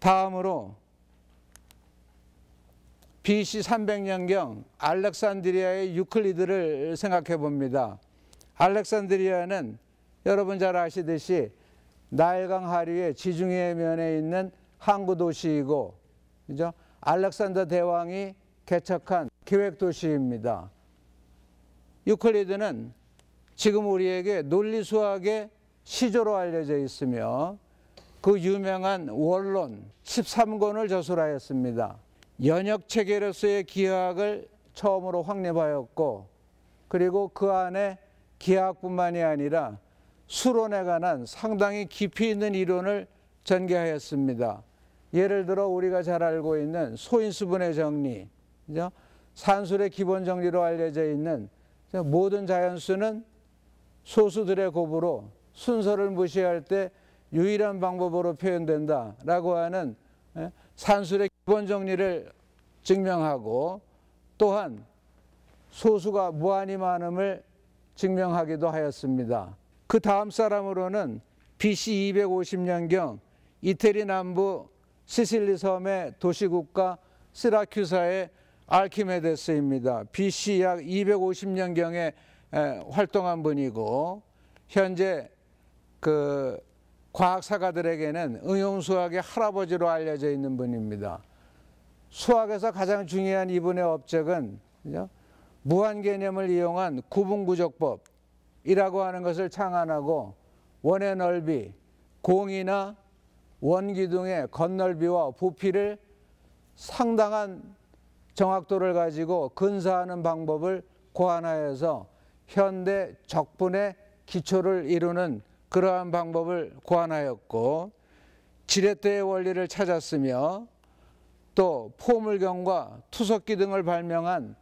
다음으로 BC 300년경 알렉산드리아의 유클리드를 생각해 봅니다. 알렉산드리아는 여러분 잘 아시듯이 나일강 하류의 지중해 면에 있는 항구 도시이고 그죠? 알렉산더 대왕이 개척한 기획 도시입니다. 유클리드는 지금 우리에게 논리 수학의 시조로 알려져 있으며 그 유명한 원론 13권을 저술하였습니다. 연역 체계로서의 기하학을 처음으로 확립하였고 그리고 그 안에 기하학뿐만이 아니라 수론에 관한 상당히 깊이 있는 이론을 전개하였습니다. 예를 들어 우리가 잘 알고 있는 소인수분의 정리, 산술의 기본 정리로 알려져 있는 모든 자연수는 소수들의 곱으로 순서를 무시할 때 유일한 방법으로 표현된다라고 하는 예, 산술의 기본 정리를 증명하고 또한 소수가 무한히 많음을 증명하기도 하였습니다. 그 다음 사람으로는 BC 250년경 이태리 남부 시실리 섬의 도시국가 시라큐사의 알키메데스입니다. BC 약 250년경에 활동한 분이고 현재 그 과학사가들에게는 응용수학의 할아버지로 알려져 있는 분입니다. 수학에서 가장 중요한 이분의 업적은 무한 개념을 이용한 구분구조법이라고 하는 것을 창안하고 원의 넓이, 공이나 원기둥의 겉넓이와 부피를 상당한 정확도를 가지고 근사하는 방법을 고안하여서 현대 적분의 기초를 이루는 그러한 방법을 고안하였고 지렛대의 원리를 찾았으며 또 포물경과 투석기 등을 발명한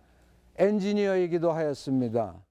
엔지니어이기도 하였습니다.